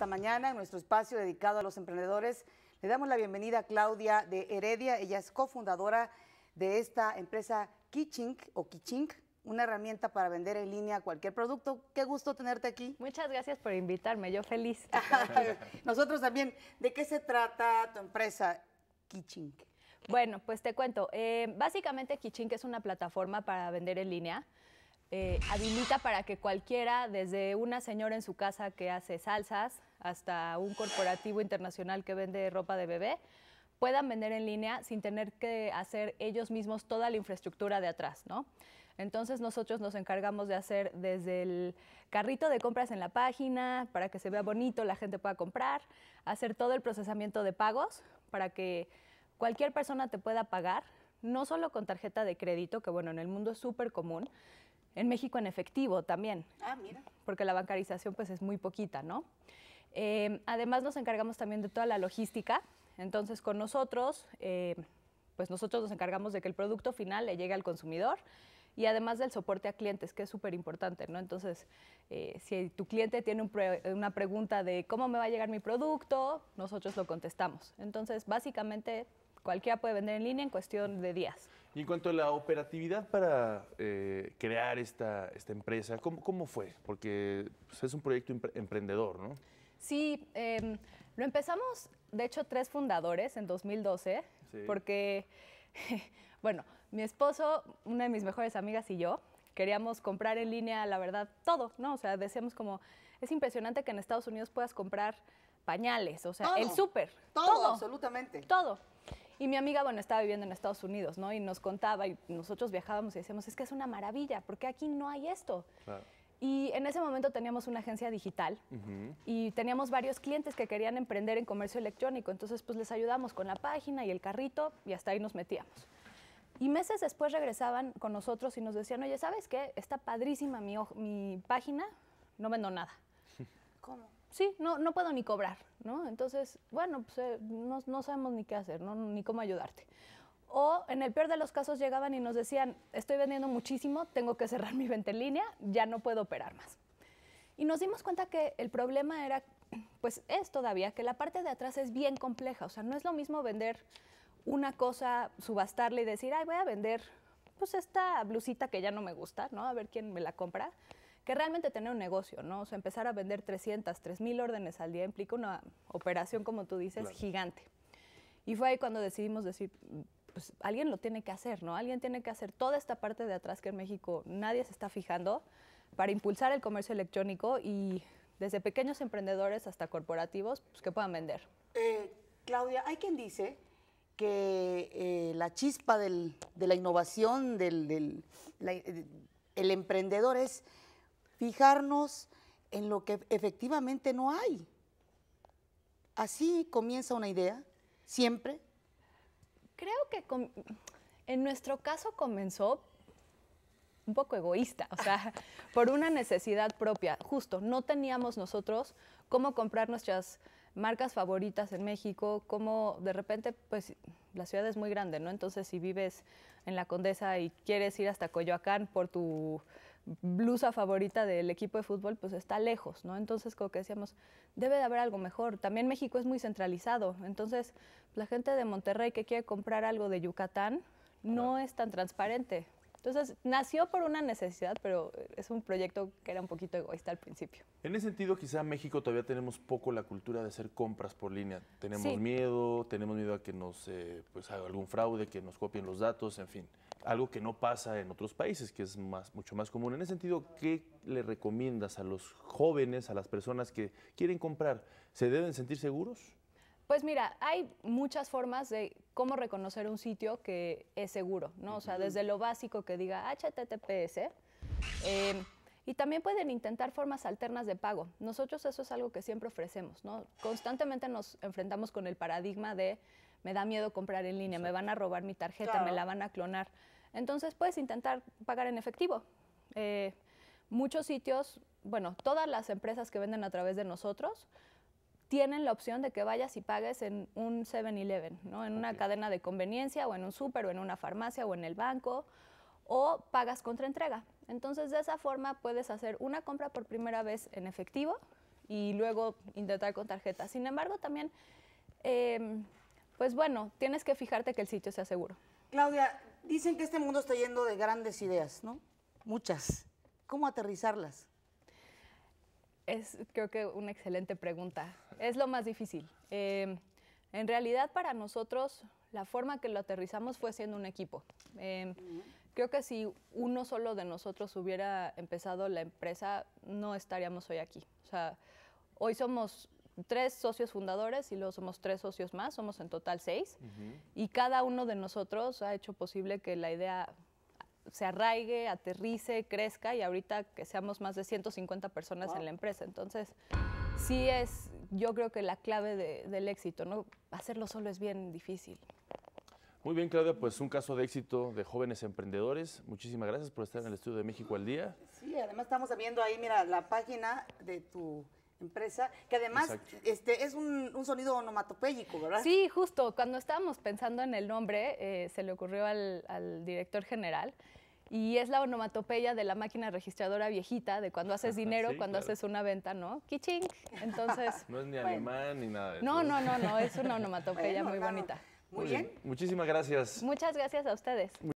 esta mañana en nuestro espacio dedicado a los emprendedores. Le damos la bienvenida a Claudia de Heredia. Ella es cofundadora de esta empresa Kichink o Kichink, una herramienta para vender en línea cualquier producto. Qué gusto tenerte aquí. Muchas gracias por invitarme, yo feliz. Nosotros también, ¿de qué se trata tu empresa Kichink? Bueno, pues te cuento. Eh, básicamente Kichink es una plataforma para vender en línea. Eh, habilita para que cualquiera, desde una señora en su casa que hace salsas, hasta un corporativo internacional que vende ropa de bebé, puedan vender en línea sin tener que hacer ellos mismos toda la infraestructura de atrás, ¿no? Entonces nosotros nos encargamos de hacer desde el carrito de compras en la página para que se vea bonito, la gente pueda comprar, hacer todo el procesamiento de pagos para que cualquier persona te pueda pagar, no solo con tarjeta de crédito, que bueno, en el mundo es súper común, en México en efectivo también. Ah, mira. Porque la bancarización pues es muy poquita, ¿no? Em, además nos encargamos también de toda la logística, entonces con nosotros, eh, pues nosotros nos encargamos de que el producto final le llegue al consumidor y además del soporte a clientes, que es súper importante, ¿no? Entonces, eh, si tu cliente tiene una pregunta de cómo me va a llegar mi producto, nosotros lo contestamos. Entonces, básicamente, cualquiera puede vender en línea en cuestión de días. Y en cuanto a la operatividad para eh, crear esta, empresa, ¿cómo, fue? Porque pues, es un proyecto emprendedor, ¿no? Sí, em, lo empezamos, de hecho, tres fundadores en 2012, porque, bueno, mi esposo, una de mis mejores amigas y yo, queríamos comprar en línea, la verdad, todo, ¿no? O sea, decíamos como, es impresionante que en Estados Unidos puedas comprar pañales, o sea, el súper. Todo, absolutamente. Todo. Y mi amiga, bueno, estaba viviendo en Estados Unidos, ¿no? Y nos contaba, y nosotros viajábamos y decíamos, es que es una maravilla, porque aquí no hay esto. Claro. Y en ese momento teníamos una agencia digital y teníamos varios clientes que querían emprender en comercio electrónico. Entonces, pues les ayudamos con la página y el carrito y hasta ahí nos metíamos. Y meses después regresaban con nosotros y nos decían, oye, ¿sabes qué? Está padrísima mi, mi página, no vendo nada. ¿Cómo? Sí, no, no puedo ni cobrar, ¿no? Entonces, bueno, pues eh, no, no, sabemos ni qué hacer, ni cómo ayudarte. O en el peor de los casos llegaban y nos decían, estoy vendiendo muchísimo, tengo que cerrar mi venta en línea, ya no puedo operar más. Y nos dimos cuenta que el problema era, pues es todavía, que la parte de atrás es bien compleja. O sea, no es lo mismo vender una cosa, subastarla y decir, ay, voy a vender pues esta blusita que ya no me gusta, ¿no? A ver quién me la compra, que realmente tener un negocio, ¿no? O sea, empezar a vender 300, 3000 órdenes al día implica una operación, como tú dices, gigante. Y fue ahí cuando decidimos decir, pues, alguien lo tiene que hacer, ¿no? Alguien tiene que hacer toda esta parte de atrás que en México nadie se está fijando para impulsar el comercio electrónico y desde pequeños emprendedores hasta corporativos pues, que puedan vender. Eh, Claudia, hay quien dice que eh, la chispa de la innovación, del, eh, emprendedor es fijarnos en lo que efectivamente no hay. Así comienza una idea, siempre creo que en nuestro caso comenzó un poco egoísta, o sea, por una necesidad propia. Justo, no teníamos nosotros cómo comprar nuestras marcas favoritas en México, cómo de repente, pues la ciudad es muy grande, ¿no? Entonces, si vives en la Condesa y quieres ir hasta Coyoacán por tu blusa favorita del equipo de fútbol, pues está lejos, ¿no? Entonces, como que decíamos, debe de haber algo mejor. También México es muy centralizado, entonces la gente de Monterrey que quiere comprar algo de Yucatán no es tan transparente. Entonces, nació por una necesidad, pero es un proyecto que era un poquito egoísta al principio. En ese sentido, quizá México todavía tenemos poco la cultura de hacer compras por línea. Tenemos miedo, tenemos miedo a que nos eh, pues, haga algún fraude, que nos copien los datos, en fin algo que no pasa en otros países, que es más, mucho más común. En ese sentido, ¿qué le recomiendas a los jóvenes, a las personas que quieren comprar? ¿Se deben sentir seguros? Pues mira, hay muchas formas de cómo reconocer un sitio que es seguro, ¿no? O sea, desde lo básico que diga HTTPS. Ah, em, y también pueden intentar formas alternas de pago. Nosotros eso es algo que siempre ofrecemos, ¿no? Constantemente nos enfrentamos con el paradigma de me da miedo comprar en línea, me van a robar mi tarjeta, me la van a clonar. Entonces puedes intentar pagar en efectivo. Eh, muchos sitios, bueno, todas las empresas que venden a través de nosotros tienen la opción de que vayas y pagues en un 7-Eleven, ¿no? en una cadena de conveniencia o en un súper o en una farmacia o en el banco o pagas contra entrega. Entonces de esa forma puedes hacer una compra por primera vez en efectivo y luego intentar con tarjeta. Sin embargo, también... Em, pues bueno, tienes que fijarte que el sitio sea seguro. Claudia, dicen que este mundo está yendo de grandes ideas, ¿no? Muchas. ¿Cómo aterrizarlas? Es creo que una excelente pregunta. Es lo más difícil. Em, en realidad para nosotros la forma que lo aterrizamos fue siendo un equipo. Em, creo que si uno solo de nosotros hubiera empezado la empresa, no estaríamos hoy aquí. O sea, hoy somos tres socios fundadores y luego somos tres socios más, somos en total seis. Y cada uno de nosotros ha hecho posible que la idea se arraigue, aterrice, crezca y ahorita que seamos más de 150 personas en la empresa. Entonces, sí es, yo creo que la clave del éxito, ¿no? Hacerlo solo es bien difícil. Muy bien, Claudia, pues un caso de éxito de jóvenes emprendedores. Muchísimas gracias por estar en el Estudio de México al Día. Sí, además estamos viendo ahí, mira, la página de tu empresa, que además este, es un, sonido onomatopéyico, ¿verdad? Sí, justo, cuando estábamos pensando en el nombre, eh, se le ocurrió al, director general. Y es la onomatopeya de la máquina registradora viejita, de cuando haces dinero, cuando haces una venta, ¿no? Kiching. Entonces. No es ni alemán ni nada de eso. No, no, no, no, es una onomatopeya muy bonita. Muy bien. Muchísimas gracias. Muchas gracias a ustedes.